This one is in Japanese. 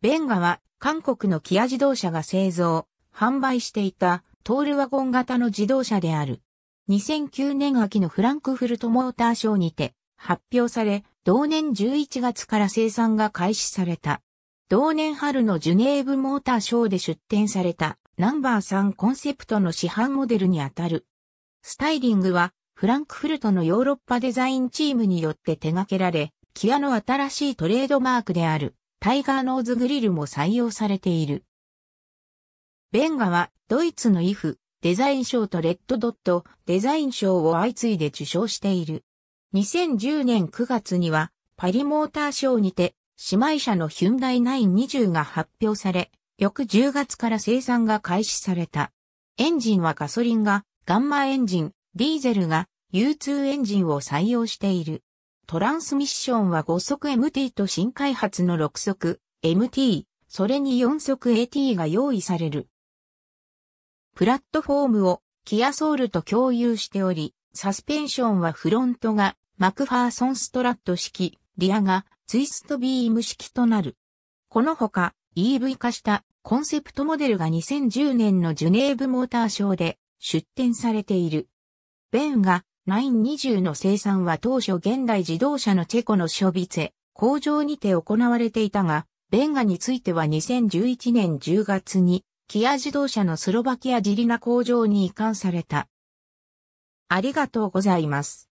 ベンガは韓国のキア自動車が製造、販売していたトールワゴン型の自動車である。2009年秋のフランクフルトモーターショーにて発表され、同年11月から生産が開始された。同年春のジュネーブモーターショーで出展されたナンバー3コンセプトの市販モデルにあたる。スタイリングはフランクフルトのヨーロッパデザインチームによって手掛けられ、キアの新しいトレードマークである。タイガーノーズグリルも採用されている。ベンガはドイツのイフ、デザイン賞とレッドドット、デザイン賞を相次いで受賞している。2010年9月にはパリモーター賞にて姉妹車のヒュンダイ920が発表され、翌10月から生産が開始された。エンジンはガソリンがガンマエンジン、ディーゼルが U2 エンジンを採用している。トランスミッションは5速 MT と新開発の6速 MT、それに4速 AT が用意される。プラットフォームをキアソールと共有しており、サスペンションはフロントがマクファーソンストラット式、リアがツイストビーム式となる。このほか EV 化したコンセプトモデルが2010年のジュネーブモーターショーで出展されている。ベンが920の生産は当初現代自動車のチェコのショビツェ工場にて行われていたが、ベンガについては2011年10月に、キア自動車のスロバキアジリナ工場に移管された。ありがとうございます。